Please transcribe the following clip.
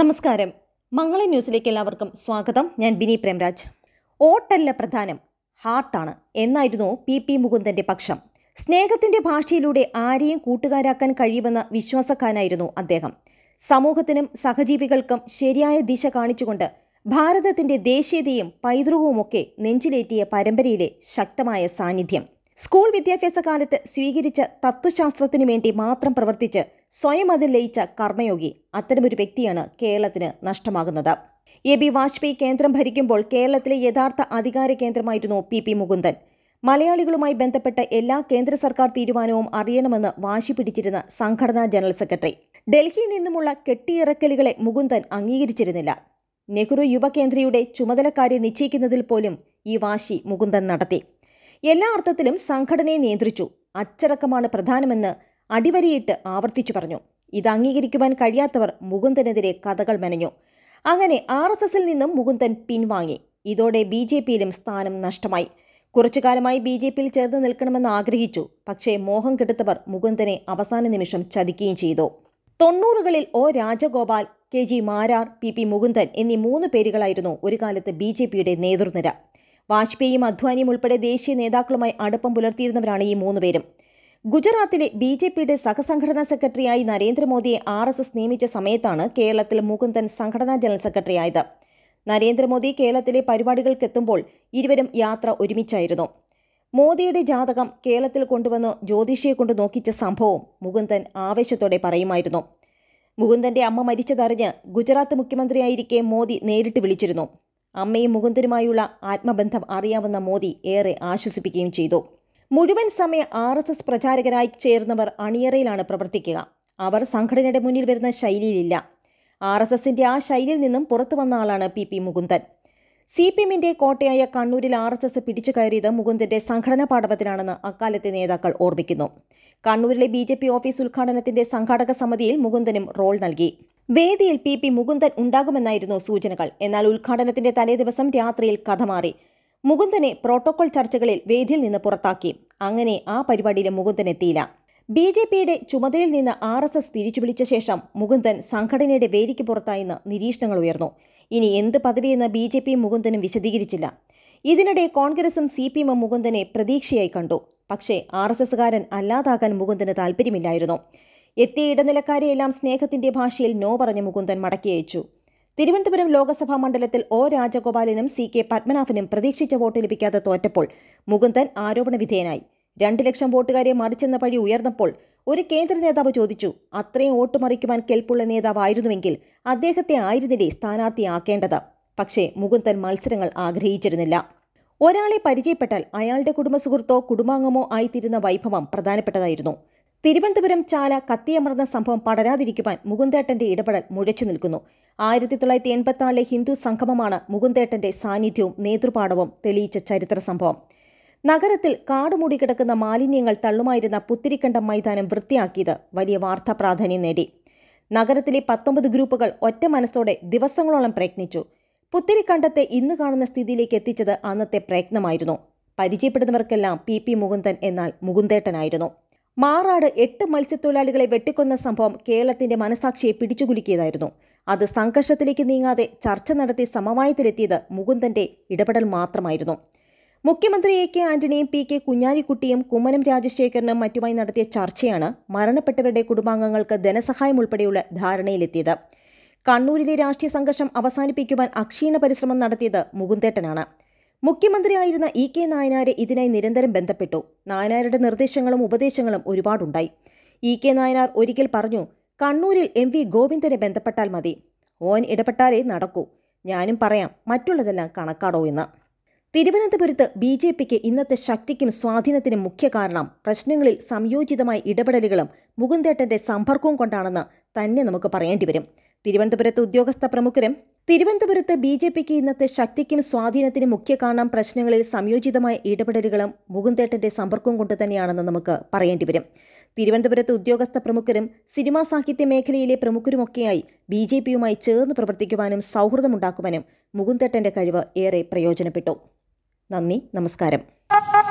നമസ്കാരം മംഗള ന്യൂസിലേക്ക് എല്ലാവർക്കും സ്വാഗതം ഞാൻ ബിനി പ്രേംരാജ് ഓട്ടല്ല പ്രധാനം ഹാർട്ടാണ് എന്നായിരുന്നു പി പി മുകുന്ദന്റെ പക്ഷം സ്നേഹത്തിന്റെ ഭാഷയിലൂടെ ആരെയും കൂട്ടുകാരാക്കാൻ കഴിയുമെന്ന വിശ്വാസക്കാരനായിരുന്നു അദ്ദേഹം സമൂഹത്തിനും സഹജീവികൾക്കും ശരിയായ ദിശ കാണിച്ചുകൊണ്ട് ഭാരതത്തിന്റെ ദേശീയതയും പൈതൃകവുമൊക്കെ നെഞ്ചിലേറ്റിയ പരമ്പരയിലെ ശക്തമായ സാന്നിധ്യം സ്കൂൾ വിദ്യാഭ്യാസ കാലത്ത് സ്വീകരിച്ച തത്വശാസ്ത്രത്തിനു വേണ്ടി മാത്രം പ്രവർത്തിച്ച് സ്വയം അതിൽ ലയിച്ച കർമ്മയോഗി അത്തരമൊരു വ്യക്തിയാണ് കേരളത്തിന് നഷ്ടമാകുന്നത് എ ബി വാജ്പേയി കേന്ദ്രം ഭരിക്കുമ്പോൾ കേരളത്തിലെ യഥാർത്ഥ അധികാര കേന്ദ്രമായിരുന്നു പി പി മുകുന്ദൻ മലയാളികളുമായി ബന്ധപ്പെട്ട എല്ലാ കേന്ദ്ര സർക്കാർ തീരുമാനവും അറിയണമെന്ന് വാശി പിടിച്ചിരുന്ന സംഘടനാ ജനറൽ സെക്രട്ടറി ഡൽഹിയിൽ നിന്നുമുള്ള കെട്ടിയിറക്കലുകളെ മുകുന്ദൻ അംഗീകരിച്ചിരുന്നില്ല നെഹ്റു യുവകേന്ദ്രയുടെ ചുമതലക്കാരെ നിശ്ചയിക്കുന്നതിൽ പോലും ഈ വാശി മുകുന്ദൻ നടത്തി എല്ലാ അർത്ഥത്തിലും സംഘടനയെ നിയന്ത്രിച്ചു അച്ചടക്കമാണ് പ്രധാനമെന്ന് അടിവരയിട്ട് ആവർത്തിച്ചു പറഞ്ഞു ഇത് അംഗീകരിക്കുവാൻ കഴിയാത്തവർ മുകുന്ദനെതിരെ കഥകൾ മെനഞ്ഞു അങ്ങനെ ആർ എസ് എസിൽ നിന്നും മുകുന്ദൻ പിൻവാങ്ങി ഇതോടെ ബി ജെ പിയിലും സ്ഥാനം നഷ്ടമായി കുറച്ചു കാലമായി ബി ജെ പിയിൽ ചേർന്ന് നിൽക്കണമെന്ന് ആഗ്രഹിച്ചു പക്ഷേ മോഹം കെടുത്തവർ മുകുന്ദനെ അവസാന നിമിഷം ചതിക്കുകയും ചെയ്തു തൊണ്ണൂറുകളിൽ O Rajagopal K G Marar P P Mukundan എന്നീ മൂന്ന് പേരുകളായിരുന്നു ഒരു കാലത്ത് ബി ജെ പിയുടെ നേതൃനിര വാജ്പേയിയും അധ്വാനിയും ഉൾപ്പെടെ ദേശീയ നേതാക്കളുമായി അടുപ്പം പുലർത്തിയിരുന്നവരാണ് ഈ മൂന്ന് പേരും ഗുജറാത്തിലെ ബി ജെ പിയുടെ സഹസംഘടനാ സെക്രട്ടറിയായി നരേന്ദ്രമോദിയെ ആർ എസ് എസ് നിയമിച്ച സമയത്താണ് കേരളത്തിൽ മുകുന്ദൻ സംഘടനാ ജനറൽ സെക്രട്ടറിയായത് നരേന്ദ്രമോദി കേരളത്തിലെ പരിപാടികൾക്കെത്തുമ്പോൾ ഇരുവരും യാത്ര ഒരുമിച്ചായിരുന്നു മോദിയുടെ ജാതകം കേരളത്തിൽ കൊണ്ടുവന്ന് ജ്യോതിഷിയെ കൊണ്ട് നോക്കിച്ച സംഭവം മുകുന്ദൻ ആവേശത്തോടെ പറയുമായിരുന്നു മുകുന്ദന്റെ അമ്മ മരിച്ചതറിഞ്ഞ് ഗുജറാത്ത് മുഖ്യമന്ത്രിയായിരിക്കെ മോദി നേരിട്ട് വിളിച്ചിരുന്നു അമ്മയും മുകുന്ദനുമായുള്ള ആത്മബന്ധം അറിയാവുന്ന മോദി ഏറെ ആശ്വസിപ്പിക്കുകയും ചെയ്തു മുഴുവൻ സമയ ആർ എസ് എസ് പ്രചാരകരായി ചേർന്നവർ അണിയറയിലാണ് പ്രവർത്തിക്കുക അവർ സംഘടനയുടെ മുന്നിൽ വരുന്ന ശൈലിയിലില്ല ആർ എസ് എസിന്റെ ആ ശൈലിയിൽ നിന്നും പുറത്തു വന്ന ആളാണ് P P Mukundan C P എമ്മിന്റെ കോട്ടയായ കണ്ണൂരിൽ ആർ എസ് എസ് പിടിച്ചു കയറിയത് മുകുന്ദന്റെ സംഘടനാ പാഠവത്തിലാണെന്ന് അക്കാലത്തെ നേതാക്കൾ ഓർമ്മിക്കുന്നു കണ്ണൂരിലെ ബി ജെ പി ഓഫീസ് ഉദ്ഘാടനത്തിന്റെ സംഘാടക സമിതിയിൽ മുകുന്ദനും റോൾ നൽകി വേദിയിൽ പി പി മുകുന്ദൻ ഉണ്ടാകുമെന്നായിരുന്നു സൂചനകൾ എന്നാൽ ഉദ്ഘാടനത്തിന്റെ തലേ ദിവസം രാത്രിയിൽ കഥ മാറി മുകുന്ദനെ പ്രോട്ടോകോൾ ചർച്ചകളിൽ വേദിയിൽ നിന്ന് പുറത്താക്കി അങ്ങനെ ആ പരിപാടിയിലെ മുകുന്ദൻ എത്തിയില്ല ബി ജെ പിയുടെ ചുമതലയിൽ നിന്ന് ആർ എസ് എസ് തിരിച്ചു വിളിച്ച ശേഷം മുകുന്ദൻ സംഘടനയുടെ വേദിക്ക് പുറത്തായെന്ന് നിരീക്ഷണങ്ങൾ ഉയർന്നു ഇനി എന്ത് പദവിയെന്ന് ബി ജെ പിയും മുകുന്ദനും വിശദീകരിച്ചില്ല ഇതിനിടെ കോൺഗ്രസും സി പി എമ്മും മുകുന്ദനെ പ്രതീക്ഷയായി കണ്ടു പക്ഷേ ആർ എസ് എസ്സുകാരൻ അല്ലാതാകാൻ മുകുന്ദന് താൽപ്പര്യമില്ലായിരുന്നു എത്തിയ ഇടനിലക്കാരെയെല്ലാം സ്നേഹത്തിന്റെ ഭാഷയിൽ നോ പറഞ്ഞ് മുകുന്ദൻ മടക്കി അയച്ചു തിരുവനന്തപുരം ലോക്സഭാ മണ്ഡലത്തിൽ ഒ രാജഗോപാലിനും സി കെ പത്മനാഭനും പ്രതീക്ഷിച്ച വോട്ട് ലഭിക്കാതെ തോറ്റപ്പോൾ മുകുന്ദൻ ആരോപണ വിധേയനായി രണ്ട് ലക്ഷം വോട്ടുകാരെ മറിച്ചെന്ന പഴി ഉയർന്നപ്പോൾ ഒരു കേന്ദ്ര നേതാവ് ചോദിച്ചു അത്രയും വോട്ട് മറിക്കുവാൻ കെൽപ്പുള്ള നേതാവായിരുന്നുവെങ്കിൽ അദ്ദേഹത്തെ ആയിരുന്നില്ലേ സ്ഥാനാർത്ഥിയാക്കേണ്ടത് പക്ഷേ മുകുന്ദൻ മത്സരങ്ങൾ ആഗ്രഹിച്ചിരുന്നില്ല ഒരാളെ പരിചയപ്പെട്ടാൽ അയാളുടെ കുടുംബസുഹൃത്തോ കുടുംബാംഗമോ ആയിത്തീരുന്ന വൈഭവം പ്രധാനപ്പെട്ടതായിരുന്നു തിരുവനന്തപുരം ചാല കത്തിയമർന്ന സംഭവം പടരാതിരിക്കുവാൻ മുകുന്ദേട്ടന്റെ ഇടപെടൽ മുഴച്ചു നിൽക്കുന്നു ആയിരത്തി തൊള്ളായിരത്തി എൺപത്തിനാലിലെ ഹിന്ദു സംഗമമാണ് മുകുന്ദേട്ടന്റെ സാന്നിധ്യവും നേതൃപാഠവും തെളിയിച്ച ചരിത്ര സംഭവം നഗരത്തിൽ കാടുമൂടി കിടക്കുന്ന മാലിന്യങ്ങൾ തള്ളുമായിരുന്ന പുത്തിരിക്കണ്ടം മൈതാനം വൃത്തിയാക്കിയത് വലിയ വാർത്താ പ്രാധാന്യം നേടി നഗരത്തിലെ പത്തൊമ്പത് ഗ്രൂപ്പുകൾ ഒറ്റ മനസ്സോടെ ദിവസങ്ങളോളം പ്രയത്നിച്ചു പുത്തിരിക്കണ്ടത്തെ ഇന്ന് കാണുന്ന സ്ഥിതിയിലേക്ക് എത്തിച്ചത് അന്നത്തെ പ്രയത്നമായിരുന്നു പരിചയപ്പെടുന്നവർക്കെല്ലാം പി പി മുകുന്ദൻ എന്നാൽ മുകുന്ദേട്ടനായിരുന്നു മാറാട് എട്ട് മത്സ്യത്തൊഴിലാളികളെ വെട്ടിക്കൊന്ന സംഭവം കേരളത്തിന്റെ മനസാക്ഷിയെ പിടിച്ചുകുലുക്കിയതായിരുന്നു അത് സംഘർഷത്തിലേക്ക് നീങ്ങാതെ ചർച്ച നടത്തി സമവായത്തിലെത്തിയത് മുകുന്ദന്റെ ഇടപെടൽ മാത്രമായിരുന്നു മുഖ്യമന്ത്രി എ കെ ആന്റണിയും പി കെ കുഞ്ഞാലിക്കുട്ടിയും കുമ്മനം രാജശേഖരനും മറ്റുമായി നടത്തിയ ചർച്ചയാണ് മരണപ്പെട്ടവരുടെ കുടുംബാംഗങ്ങൾക്ക് ധനസഹായം ഉൾപ്പെടെയുള്ള ധാരണയിലെത്തിയത് കണ്ണൂരിലെ രാഷ്ട്രീയ സംഘർഷം അവസാനിപ്പിക്കുവാൻ അക്ഷീണ പരിശ്രമം നടത്തിയത് മുകുന്ദേട്ടനാണ് മുഖ്യമന്ത്രിയായിരുന്ന ഇ കെ നായനാരെ ഇതിനായി നിരന്തരം ബന്ധപ്പെട്ടു നായനാരുടെ നിർദ്ദേശങ്ങളും ഉപദേശങ്ങളും ഒരുപാടുണ്ടായി ഇ കെ നായനാർ ഒരിക്കൽ പറഞ്ഞു കണ്ണൂരിൽ എം വി ഗോവിന്ദനെ ബന്ധപ്പെട്ടാൽ മതി ഓൻ ഇടപെട്ടാലേ നടക്കൂ ഞാനും പറയാം മറ്റുള്ളതെല്ലാം കണക്കാടോ എന്ന് തിരുവനന്തപുരത്ത് ബി ജെ പിക്ക് ഇന്നത്തെ ശക്തിക്കും സ്വാധീനത്തിനും മുഖ്യ കാരണം പ്രശ്നങ്ങളിൽ സംയോജിതമായ ഇടപെടലുകളും മുകുന്ദേട്ടന്റെ സമ്പർക്കവും കൊണ്ടാണെന്ന് തന്നെ നമുക്ക് പറയേണ്ടി വരും തിരുവനന്തപുരത്ത് ഉദ്യോഗസ്ഥ പ്രമുഖരും തിരുവനന്തപുരത്ത് ബി ജെ പിക്ക് ഇന്നത്തെ ശക്തിക്കും സ്വാധീനത്തിനും മുഖ്യ കാണാം പ്രശ്നങ്ങളിൽ സംയോജിതമായ ഇടപെടലുകളും മുകുന്ദേട്ടന്റെ സമ്പർക്കം കൊണ്ട് തന്നെയാണെന്ന് നമുക്ക് പറയേണ്ടി വരും തിരുവനന്തപുരത്ത് ഉദ്യോഗസ്ഥ പ്രമുഖരും സിനിമാ സാഹിത്യ മേഖലയിലെ പ്രമുഖരുമൊക്കെയായി ബി ജെ പിയുമായി ചേർന്ന് പ്രവർത്തിക്കുവാനും സൗഹൃദമുണ്ടാക്കുവാനും മുകുന്ദേട്ടന്റെ കഴിവ് ഏറെ പ്രയോജനപ്പെട്ടു നന്ദി നമസ്കാരം